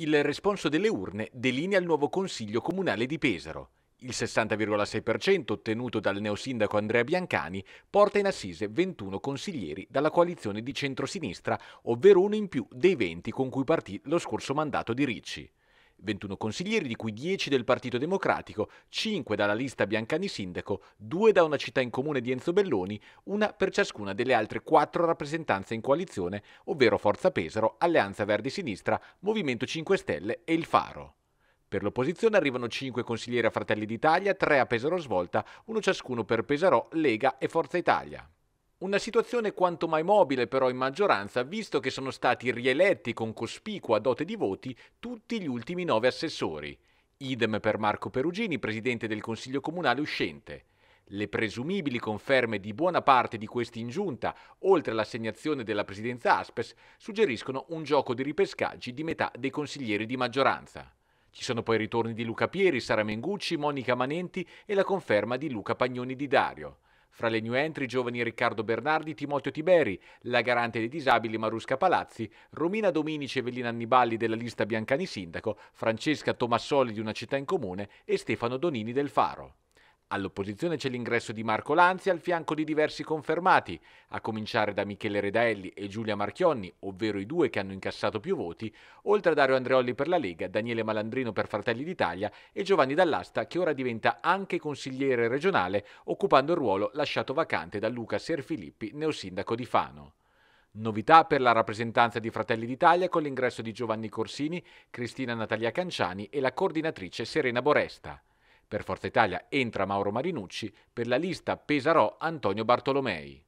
Il responso delle urne delinea il nuovo Consiglio Comunale di Pesaro. Il 60,6% ottenuto dal neosindaco Andrea Biancani porta in assise 21 consiglieri dalla coalizione di centrosinistra, ovvero uno in più dei 20 con cui partì lo scorso mandato di Ricci. 21 consiglieri, di cui 10 del Partito Democratico, 5 dalla lista Biancani Sindaco, 2 da una città in comune di Enzo Belloni, una per ciascuna delle altre 4 rappresentanze in coalizione, ovvero Forza Pesaro, Alleanza Verdi Sinistra, Movimento 5 Stelle e Il Faro. Per l'opposizione arrivano 5 consiglieri a Fratelli d'Italia, 3 a Pesaro Svolta, uno ciascuno per Pesaro, Lega e Forza Italia. Una situazione quanto mai mobile però in maggioranza, visto che sono stati rieletti con cospicua dote di voti tutti gli ultimi nove assessori. Idem per Marco Perugini, presidente del Consiglio Comunale uscente. Le presumibili conferme di buona parte di questi in giunta, oltre all'assegnazione della presidenza Aspes, suggeriscono un gioco di ripescaggi di metà dei consiglieri di maggioranza. Ci sono poi i ritorni di Luca Pieri, Sara Mengucci, Monica Manenti e la conferma di Luca Pagnoni di Dario. Fra le new entry giovani Riccardo Bernardi, Timoteo Tiberi, la garante dei disabili Marusca Palazzi, Romina Dominici e Velina Anniballi della lista Biancani Sindaco, Francesca Tomassoli di Una città in comune e Stefano Donini del Faro. All'opposizione c'è l'ingresso di Marco Lanzi al fianco di diversi confermati, a cominciare da Michele Redaelli e Giulia Marchionni, ovvero i due che hanno incassato più voti, oltre a Dario Andreolli per la Lega, Daniele Malandrino per Fratelli d'Italia e Giovanni Dall'Asta che ora diventa anche consigliere regionale, occupando il ruolo lasciato vacante da Luca Serfilippi, neosindaco di Fano. Novità per la rappresentanza di Fratelli d'Italia con l'ingresso di Giovanni Corsini, Cristina Natalia Canciani e la coordinatrice Serena Boresta. Per Forza Italia entra Mauro Marinucci, per la lista Pesarò Antonio Bartolomei.